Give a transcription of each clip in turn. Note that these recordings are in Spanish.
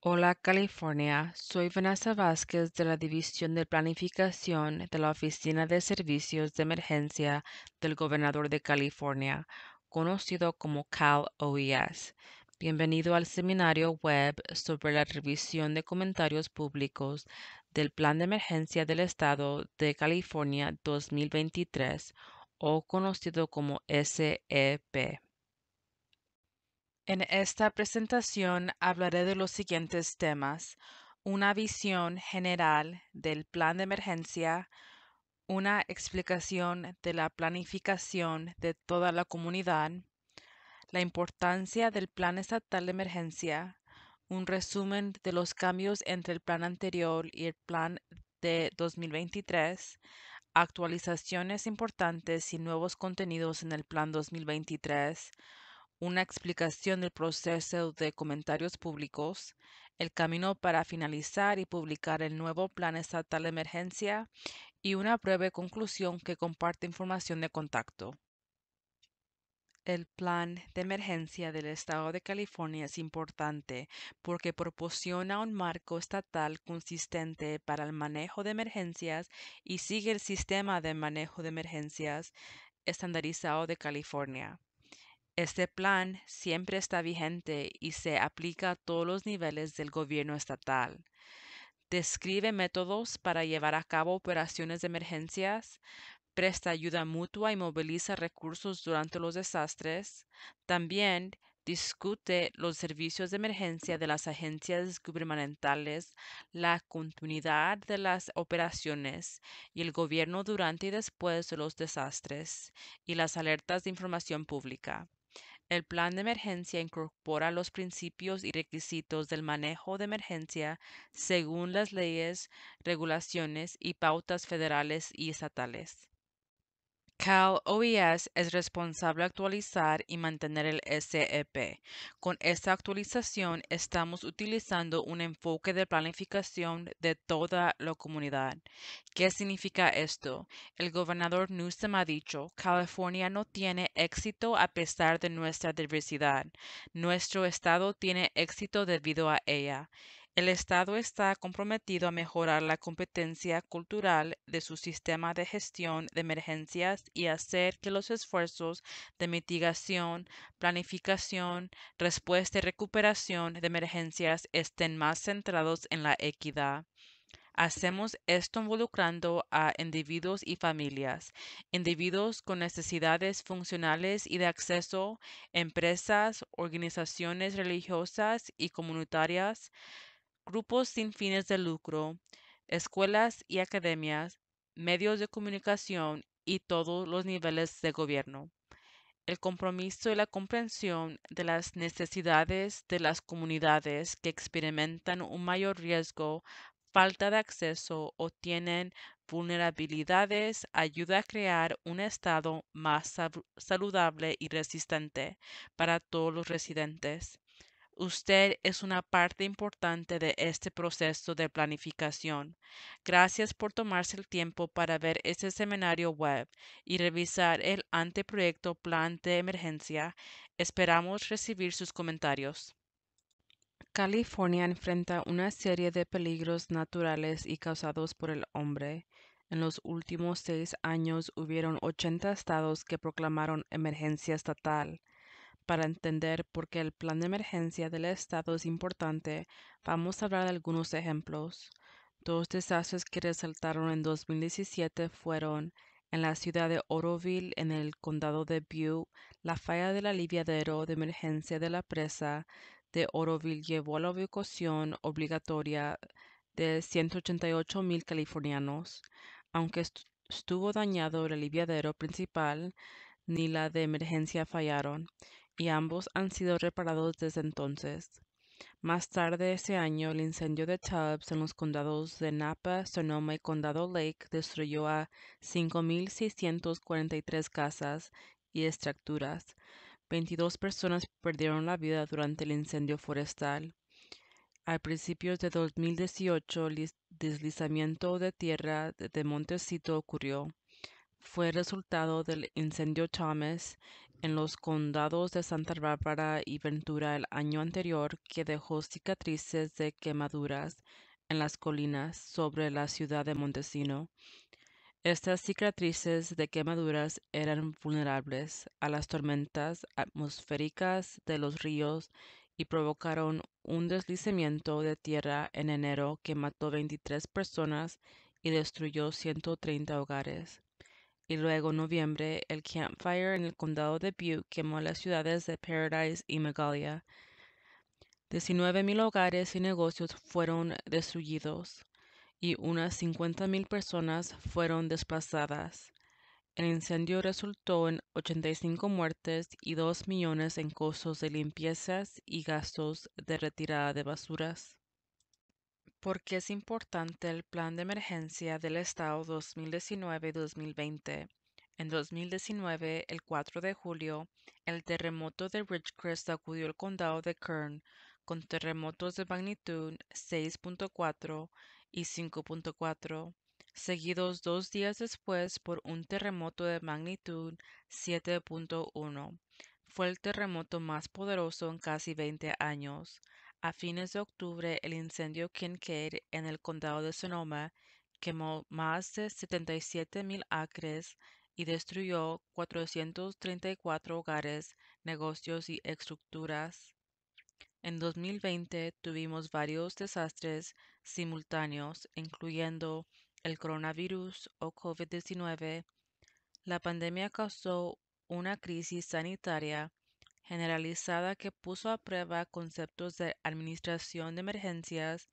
Hola California, soy Vanessa Vázquez de la División de Planificación de la Oficina de Servicios de Emergencia del Gobernador de California, conocido como Cal OES. Bienvenido al seminario web sobre la revisión de comentarios públicos del Plan de Emergencia del Estado de California 2023, o conocido como SEP. En esta presentación hablaré de los siguientes temas. Una visión general del plan de emergencia, una explicación de la planificación de toda la comunidad, la importancia del plan estatal de emergencia, un resumen de los cambios entre el plan anterior y el plan de 2023, actualizaciones importantes y nuevos contenidos en el plan 2023, una explicación del proceso de comentarios públicos, el camino para finalizar y publicar el nuevo Plan Estatal de Emergencia y una breve conclusión que comparte información de contacto. El plan de emergencia del Estado de California es importante porque proporciona un marco estatal consistente para el manejo de emergencias y sigue el sistema de manejo de emergencias estandarizado de California. Este plan siempre está vigente y se aplica a todos los niveles del gobierno estatal. Describe métodos para llevar a cabo operaciones de emergencias, presta ayuda mutua y moviliza recursos durante los desastres. También discute los servicios de emergencia de las agencias gubernamentales, la continuidad de las operaciones y el gobierno durante y después de los desastres y las alertas de información pública. El plan de emergencia incorpora los principios y requisitos del manejo de emergencia según las leyes, regulaciones y pautas federales y estatales. Cal OES es responsable de actualizar y mantener el SEP. Con esta actualización estamos utilizando un enfoque de planificación de toda la comunidad. ¿Qué significa esto? El gobernador Newsom ha dicho, California no tiene éxito a pesar de nuestra diversidad. Nuestro estado tiene éxito debido a ella. El Estado está comprometido a mejorar la competencia cultural de su sistema de gestión de emergencias y hacer que los esfuerzos de mitigación, planificación, respuesta y recuperación de emergencias estén más centrados en la equidad. Hacemos esto involucrando a individuos y familias, individuos con necesidades funcionales y de acceso, empresas, organizaciones religiosas y comunitarias, grupos sin fines de lucro, escuelas y academias, medios de comunicación y todos los niveles de gobierno. El compromiso y la comprensión de las necesidades de las comunidades que experimentan un mayor riesgo, falta de acceso o tienen vulnerabilidades ayuda a crear un estado más saludable y resistente para todos los residentes. Usted es una parte importante de este proceso de planificación. Gracias por tomarse el tiempo para ver este seminario web y revisar el anteproyecto Plan de Emergencia. Esperamos recibir sus comentarios. California enfrenta una serie de peligros naturales y causados por el hombre. En los últimos seis años hubieron 80 estados que proclamaron emergencia estatal. Para entender por qué el plan de emergencia del Estado es importante, vamos a hablar de algunos ejemplos. Dos desastres que resaltaron en 2017 fueron en la ciudad de Oroville, en el condado de Butte, la falla del aliviadero de emergencia de la presa de Oroville llevó a la evacuación obligatoria de 188 mil californianos. Aunque estuvo dañado el aliviadero principal, ni la de emergencia fallaron y ambos han sido reparados desde entonces. Más tarde ese año, el incendio de Tubbs en los condados de Napa, Sonoma y Condado Lake destruyó a 5.643 casas y estructuras. 22 personas perdieron la vida durante el incendio forestal. A principios de 2018, el deslizamiento de tierra de Montecito ocurrió. Fue resultado del incendio Thomas en los condados de Santa Bárbara y Ventura el año anterior que dejó cicatrices de quemaduras en las colinas sobre la ciudad de Montesino. Estas cicatrices de quemaduras eran vulnerables a las tormentas atmosféricas de los ríos y provocaron un deslizamiento de tierra en enero que mató 23 personas y destruyó 130 hogares y luego en noviembre el Camp Fire en el condado de Butte quemó las ciudades de Paradise y Megalia. 19.000 hogares y negocios fueron destruidos y unas 50.000 personas fueron desplazadas. El incendio resultó en 85 muertes y 2 millones en costos de limpiezas y gastos de retirada de basuras por qué es importante el Plan de Emergencia del Estado 2019-2020. En 2019, el 4 de julio, el terremoto de Ridgecrest acudió el condado de Kern con terremotos de magnitud 6.4 y 5.4, seguidos dos días después por un terremoto de magnitud 7.1. Fue el terremoto más poderoso en casi 20 años. A fines de octubre, el incendio Kincaid en el condado de Sonoma quemó más de 77 mil acres y destruyó 434 hogares, negocios y estructuras. En 2020 tuvimos varios desastres simultáneos, incluyendo el coronavirus o COVID-19. La pandemia causó una crisis sanitaria generalizada que puso a prueba conceptos de administración de emergencias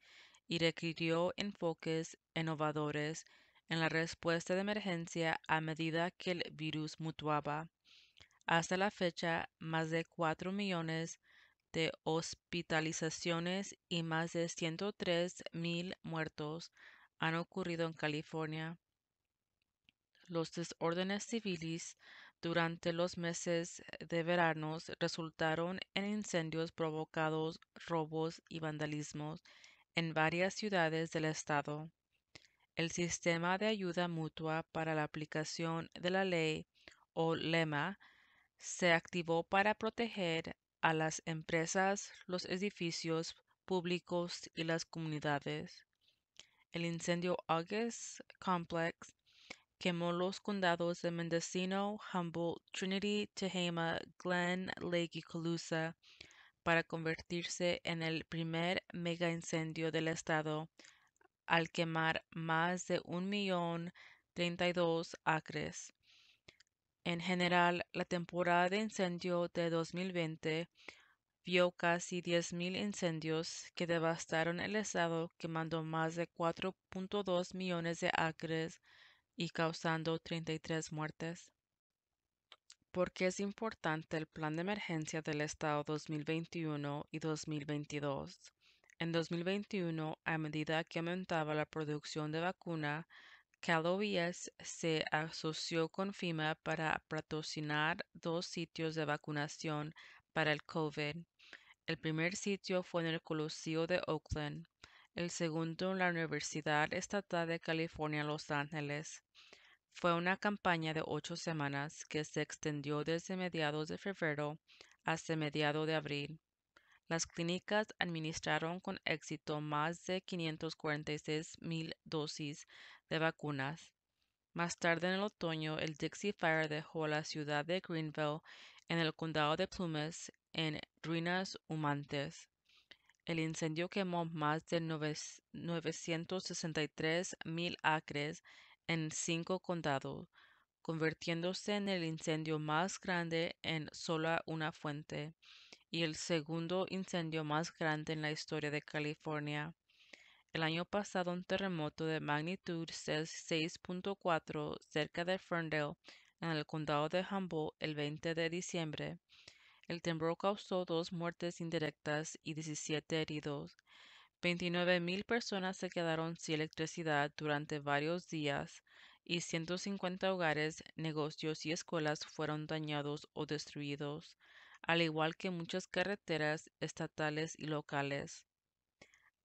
y requirió enfoques innovadores en la respuesta de emergencia a medida que el virus mutuaba. Hasta la fecha, más de 4 millones de hospitalizaciones y más de 103 mil muertos han ocurrido en California. Los desórdenes civiles durante los meses de verano resultaron en incendios provocados, robos y vandalismos en varias ciudades del estado. El sistema de ayuda mutua para la aplicación de la ley o lema se activó para proteger a las empresas, los edificios públicos y las comunidades. El incendio August Complex quemó los condados de Mendocino, Humboldt, Trinity, Tehama, Glen Lake y Colusa para convertirse en el primer mega incendio del estado al quemar más de un millón dos acres. En general, la temporada de incendio de 2020 vio casi 10.000 incendios que devastaron el estado, quemando más de 4.2 millones de acres y causando 33 muertes. ¿Por qué es importante el Plan de Emergencia del Estado 2021 y 2022? En 2021, a medida que aumentaba la producción de vacuna, OES se asoció con FIMA para patrocinar dos sitios de vacunación para el COVID. El primer sitio fue en el Coliseo de Oakland, el segundo en la Universidad Estatal de California, Los Ángeles. Fue una campaña de ocho semanas que se extendió desde mediados de febrero hasta mediados de abril. Las clínicas administraron con éxito más de 546 mil dosis de vacunas. Más tarde en el otoño, el Dixie Fire dejó la ciudad de Greenville en el condado de Plumas en ruinas humantes. El incendio quemó más de 963 mil acres en cinco condados, convirtiéndose en el incendio más grande en solo una fuente y el segundo incendio más grande en la historia de California. El año pasado un terremoto de magnitud 6.4 cerca de Ferndale en el condado de Humboldt el 20 de diciembre el temblor causó dos muertes indirectas y 17 heridos. 29.000 personas se quedaron sin electricidad durante varios días y 150 hogares, negocios y escuelas fueron dañados o destruidos, al igual que muchas carreteras estatales y locales.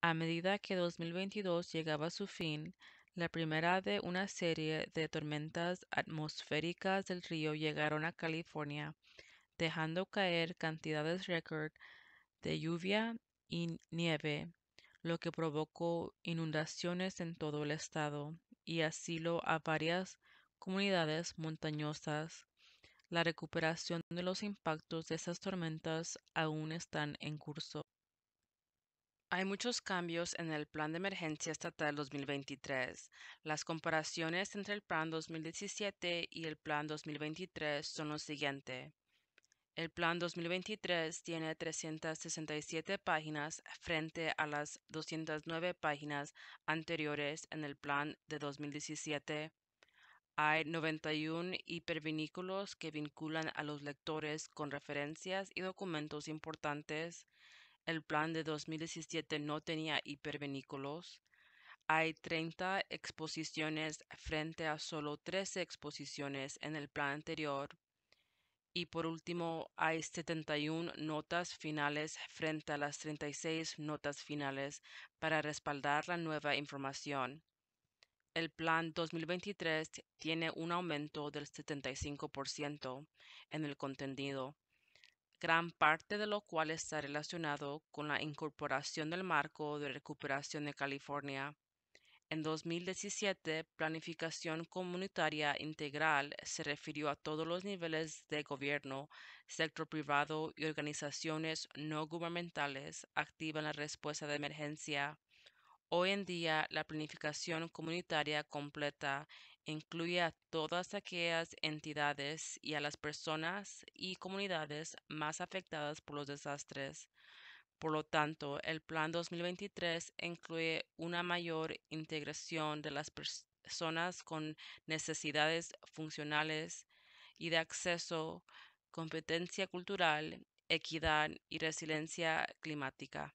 A medida que 2022 llegaba a su fin, la primera de una serie de tormentas atmosféricas del río llegaron a California dejando caer cantidades récord de lluvia y nieve, lo que provocó inundaciones en todo el estado y asilo a varias comunidades montañosas. La recuperación de los impactos de esas tormentas aún están en curso. Hay muchos cambios en el Plan de Emergencia Estatal 2023. Las comparaciones entre el Plan 2017 y el Plan 2023 son los siguientes. El plan 2023 tiene 367 páginas frente a las 209 páginas anteriores en el plan de 2017. Hay 91 hipervinículos que vinculan a los lectores con referencias y documentos importantes. El plan de 2017 no tenía hipervinículos. Hay 30 exposiciones frente a solo 13 exposiciones en el plan anterior y por último hay 71 notas finales frente a las 36 notas finales para respaldar la nueva información. El plan 2023 tiene un aumento del 75% en el contenido, gran parte de lo cual está relacionado con la incorporación del marco de recuperación de California en 2017, Planificación Comunitaria Integral se refirió a todos los niveles de gobierno, sector privado y organizaciones no gubernamentales activas en la respuesta de emergencia. Hoy en día, la planificación comunitaria completa incluye a todas aquellas entidades y a las personas y comunidades más afectadas por los desastres por lo tanto, el Plan 2023 incluye una mayor integración de las personas con necesidades funcionales y de acceso, competencia cultural, equidad y resiliencia climática.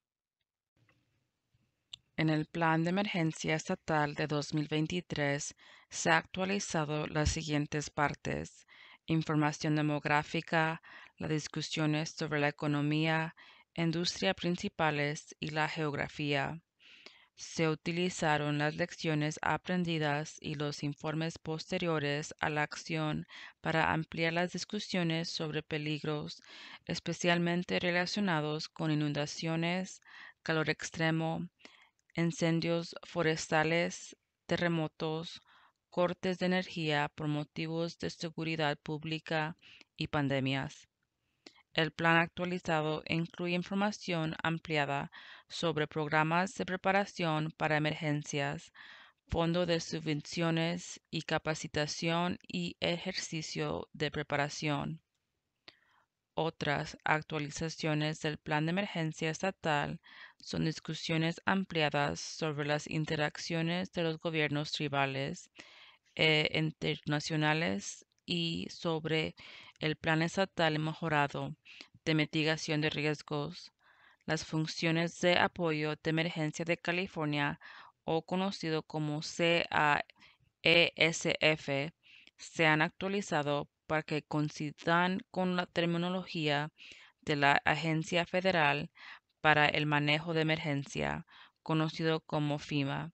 En el Plan de Emergencia Estatal de 2023 se ha actualizado las siguientes partes. Información demográfica, las discusiones sobre la economía industrias principales y la geografía. Se utilizaron las lecciones aprendidas y los informes posteriores a la acción para ampliar las discusiones sobre peligros, especialmente relacionados con inundaciones, calor extremo, incendios forestales, terremotos, cortes de energía por motivos de seguridad pública y pandemias. El plan actualizado e incluye información ampliada sobre programas de preparación para emergencias, fondo de subvenciones y capacitación y ejercicio de preparación. Otras actualizaciones del plan de emergencia estatal son discusiones ampliadas sobre las interacciones de los gobiernos tribales e internacionales y sobre el Plan Estatal Mejorado de Mitigación de Riesgos, las funciones de apoyo de emergencia de California o conocido como CAESF se han actualizado para que coincidan con la terminología de la Agencia Federal para el Manejo de Emergencia, conocido como FIMA,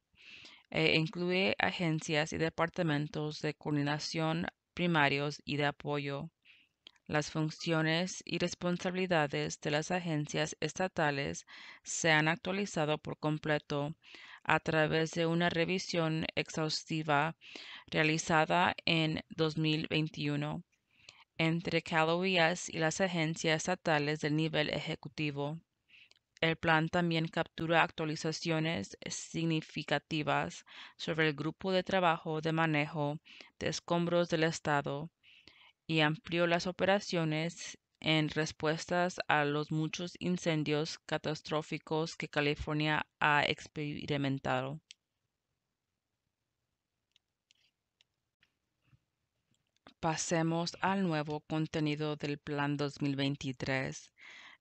e incluye agencias y departamentos de coordinación primarios y de apoyo las funciones y responsabilidades de las agencias estatales se han actualizado por completo a través de una revisión exhaustiva realizada en 2021 entre OES y las agencias estatales del nivel ejecutivo. El plan también captura actualizaciones significativas sobre el grupo de trabajo de manejo de escombros del Estado y amplió las operaciones en respuesta a los muchos incendios catastróficos que California ha experimentado. Pasemos al nuevo contenido del Plan 2023.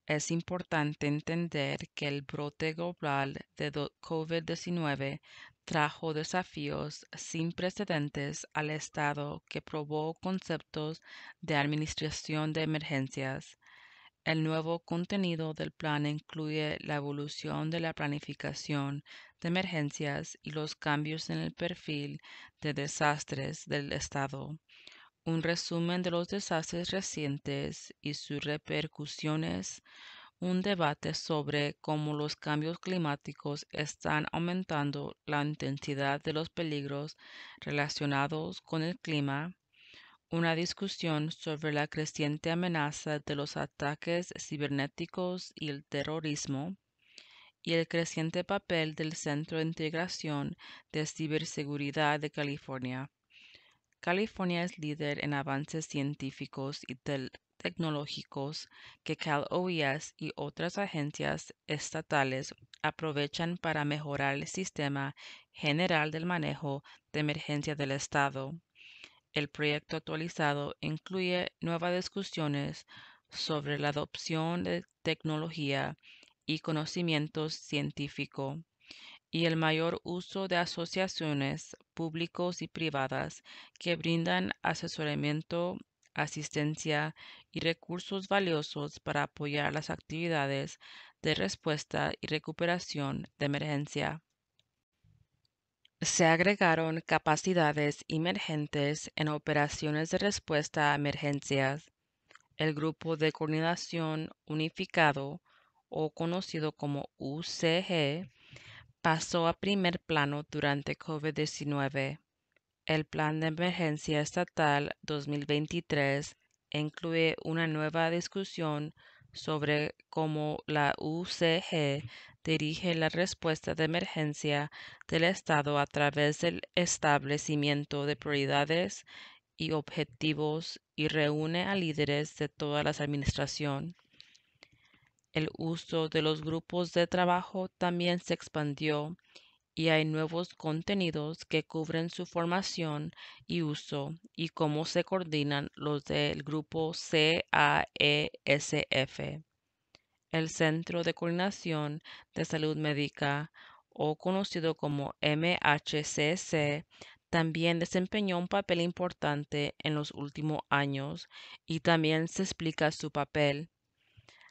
Es importante entender que el brote global de COVID-19 trajo desafíos sin precedentes al Estado que probó conceptos de administración de emergencias. El nuevo contenido del plan incluye la evolución de la planificación de emergencias y los cambios en el perfil de desastres del Estado, un resumen de los desastres recientes y sus repercusiones un debate sobre cómo los cambios climáticos están aumentando la intensidad de los peligros relacionados con el clima, una discusión sobre la creciente amenaza de los ataques cibernéticos y el terrorismo, y el creciente papel del Centro de Integración de Ciberseguridad de California. California es líder en avances científicos y, tecnológicos que Cal OES y otras agencias estatales aprovechan para mejorar el sistema general del manejo de emergencia del Estado. El proyecto actualizado incluye nuevas discusiones sobre la adopción de tecnología y conocimiento científico y el mayor uso de asociaciones públicos y privadas que brindan asesoramiento asistencia y recursos valiosos para apoyar las actividades de respuesta y recuperación de emergencia. Se agregaron capacidades emergentes en operaciones de respuesta a emergencias. El Grupo de Coordinación Unificado, o conocido como UCG, pasó a primer plano durante COVID-19 el Plan de Emergencia Estatal 2023 e incluye una nueva discusión sobre cómo la UCG dirige la respuesta de emergencia del Estado a través del establecimiento de prioridades y objetivos y reúne a líderes de todas las administración. El uso de los grupos de trabajo también se expandió y hay nuevos contenidos que cubren su formación y uso y cómo se coordinan los del grupo CAESF, el Centro de Coordinación de Salud Médica o conocido como MHCC, también desempeñó un papel importante en los últimos años y también se explica su papel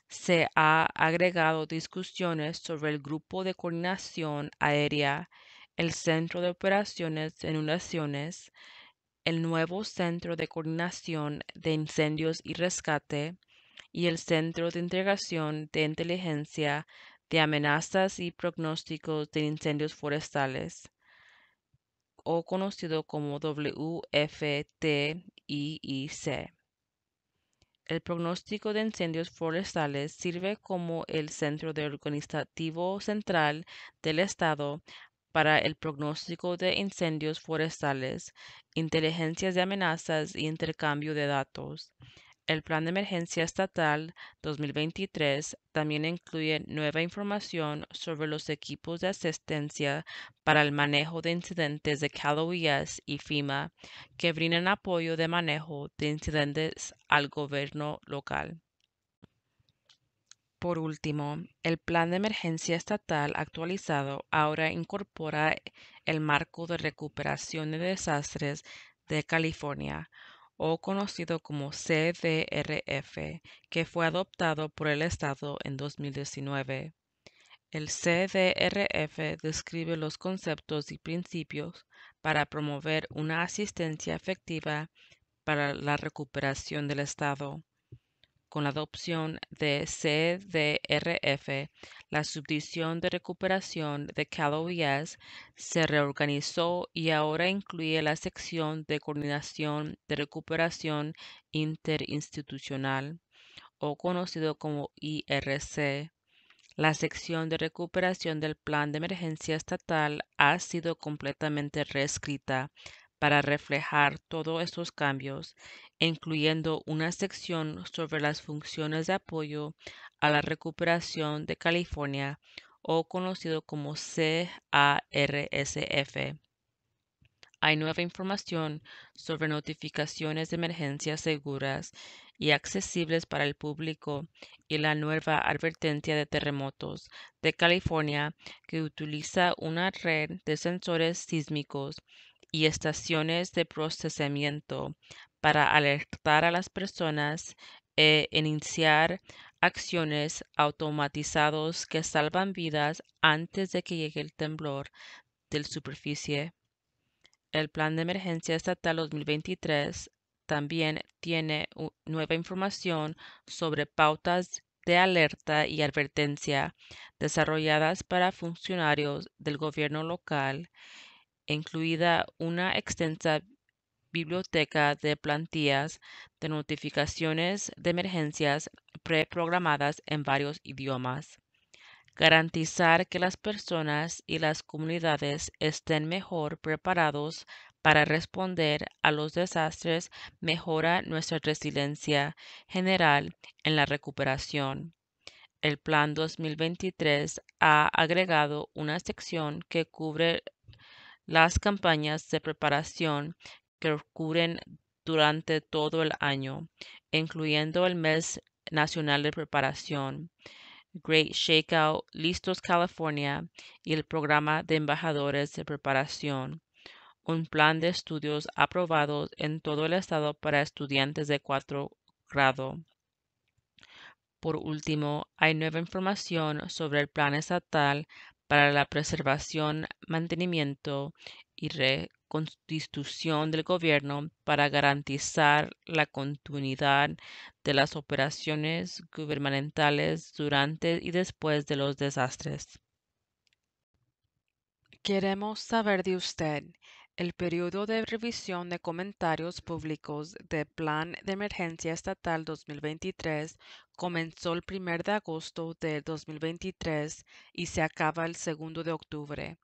se ha agregado discusiones sobre el Grupo de Coordinación Aérea, el Centro de Operaciones de Inundaciones, el nuevo Centro de Coordinación de Incendios y Rescate y el Centro de Integración de Inteligencia de Amenazas y Pronósticos de Incendios Forestales, o conocido como WFTIIC. El pronóstico de incendios forestales sirve como el centro de organizativo central del Estado para el pronóstico de incendios forestales, inteligencias de amenazas y intercambio de datos. El Plan de Emergencia Estatal 2023 también incluye nueva información sobre los equipos de asistencia para el manejo de incidentes de Cal OES y FEMA que brindan apoyo de manejo de incidentes al gobierno local. Por último, el Plan de Emergencia Estatal actualizado ahora incorpora el marco de recuperación de desastres de California o conocido como CDRF, que fue adoptado por el Estado en 2019. El CDRF describe los conceptos y principios para promover una asistencia efectiva para la recuperación del Estado con la adopción de CDRF, la Subdivisión de Recuperación de OES se reorganizó y ahora incluye la sección de Coordinación de Recuperación Interinstitucional, o conocido como IRC. La sección de recuperación del Plan de Emergencia Estatal ha sido completamente reescrita para reflejar todos estos cambios incluyendo una sección sobre las funciones de apoyo a la recuperación de California o conocido como CARSF. Hay nueva información sobre notificaciones de emergencias seguras y accesibles para el público y la nueva advertencia de terremotos de California que utiliza una red de sensores sísmicos y estaciones de procesamiento para alertar a las personas e iniciar acciones automatizados que salvan vidas antes de que llegue el temblor de superficie. El Plan de Emergencia Estatal 2023 también tiene nueva información sobre pautas de alerta y advertencia desarrolladas para funcionarios del gobierno local, incluida una extensa biblioteca de plantillas de notificaciones de emergencias preprogramadas en varios idiomas. Garantizar que las personas y las comunidades estén mejor preparados para responder a los desastres mejora nuestra resiliencia general en la recuperación. El Plan 2023 ha agregado una sección que cubre las campañas de preparación que ocurren durante todo el año, incluyendo el mes nacional de preparación, Great Shakeout, Listos California y el programa de embajadores de preparación, un plan de estudios aprobado en todo el estado para estudiantes de cuarto grado. Por último, hay nueva información sobre el plan estatal para la preservación, mantenimiento y re constitución del gobierno para garantizar la continuidad de las operaciones gubernamentales durante y después de los desastres. Queremos saber de usted el periodo de revisión de comentarios públicos del Plan de Emergencia Estatal 2023 comenzó el 1 de agosto de 2023 y se acaba el 2 de octubre.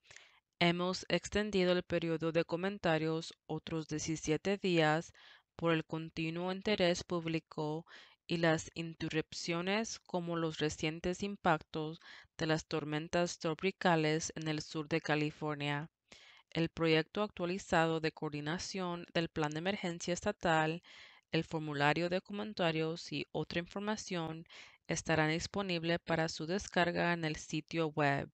Hemos extendido el periodo de comentarios otros 17 días por el continuo interés público y las interrupciones como los recientes impactos de las tormentas tropicales en el sur de California. El proyecto actualizado de coordinación del Plan de Emergencia Estatal, el formulario de comentarios y otra información estarán disponibles para su descarga en el sitio web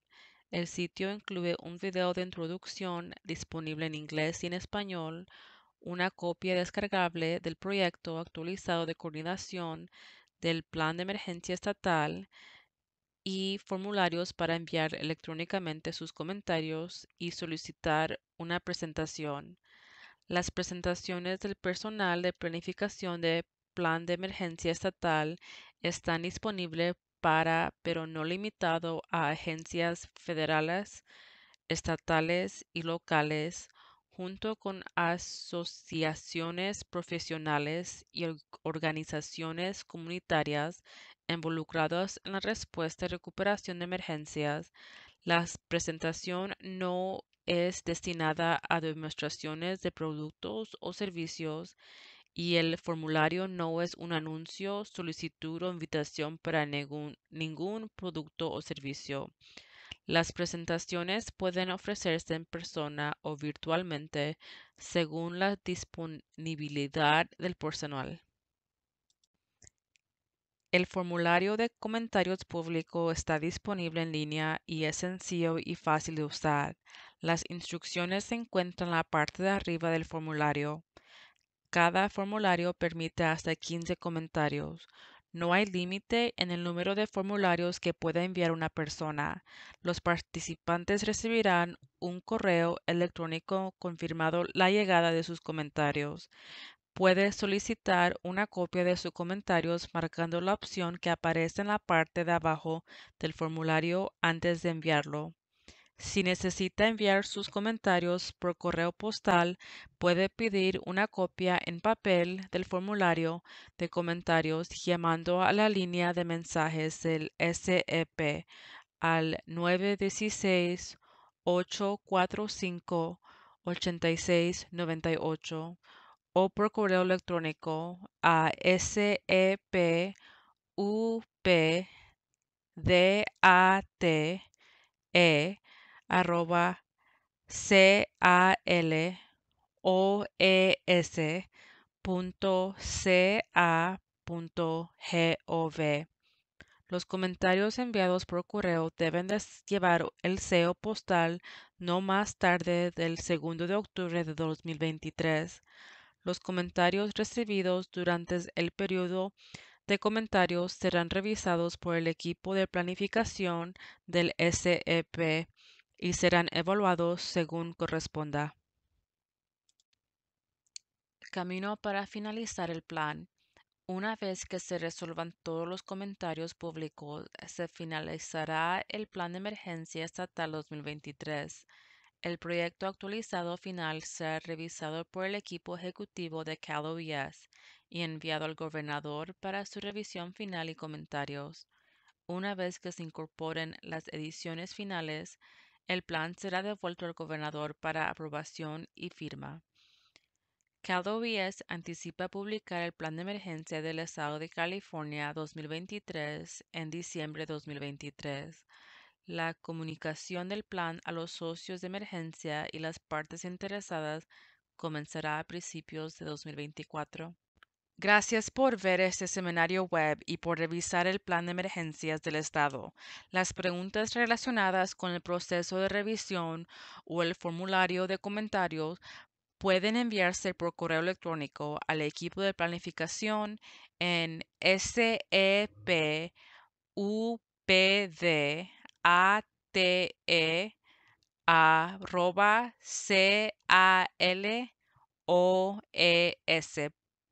el sitio incluye un video de introducción disponible en inglés y en español, una copia descargable del proyecto actualizado de coordinación del Plan de Emergencia Estatal y formularios para enviar electrónicamente sus comentarios y solicitar una presentación. Las presentaciones del personal de planificación de Plan de Emergencia Estatal están disponibles para, pero no limitado a agencias federales, estatales y locales, junto con asociaciones profesionales y organizaciones comunitarias involucradas en la respuesta y recuperación de emergencias, la presentación no es destinada a demostraciones de productos o servicios y el formulario no es un anuncio, solicitud o invitación para ningún, producto o servicio. Las presentaciones pueden ofrecerse en persona o virtualmente según la disponibilidad del personal. El formulario de comentarios público está disponible en línea y es sencillo y fácil de usar. Las instrucciones se encuentran en la parte de arriba del formulario. Cada formulario permite hasta 15 comentarios. No hay límite en el número de formularios que pueda enviar una persona. Los participantes recibirán un correo electrónico confirmado la llegada de sus comentarios. Puede solicitar una copia de sus comentarios marcando la opción que aparece en la parte de abajo del formulario antes de enviarlo. Si necesita enviar sus comentarios por correo postal, puede pedir una copia en papel del formulario de comentarios llamando a la línea de mensajes del SEP al 916-845-8698 o por correo electrónico a SEPUPDATE arroba c a Los comentarios enviados por correo deben llevar el SEO postal no más tarde del 2 de octubre de 2023. Los comentarios recibidos durante el periodo de comentarios serán revisados por el equipo de planificación del SEP y serán evaluados según corresponda. Camino para finalizar el plan. Una vez que se resuelvan todos los comentarios públicos, se finalizará el Plan de Emergencia Estatal 2023. El proyecto actualizado final será revisado por el equipo ejecutivo de Cal y enviado al gobernador para su revisión final y comentarios. Una vez que se incorporen las ediciones finales, el plan será devuelto al gobernador para aprobación y firma. CalOES anticipa publicar el Plan de Emergencia del Estado de California 2023 en diciembre de 2023. La comunicación del plan a los socios de emergencia y las partes interesadas comenzará a principios de 2024. Gracias por ver este seminario web y por revisar el Plan de Emergencias del Estado. Las preguntas relacionadas con el proceso de revisión o el formulario de comentarios pueden enviarse por correo electrónico al equipo de planificación en s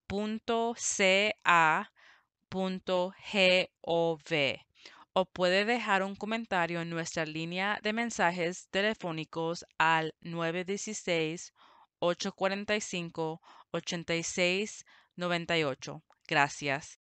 ca.gov o puede dejar un comentario en nuestra línea de mensajes telefónicos al 916-845-8698. Gracias.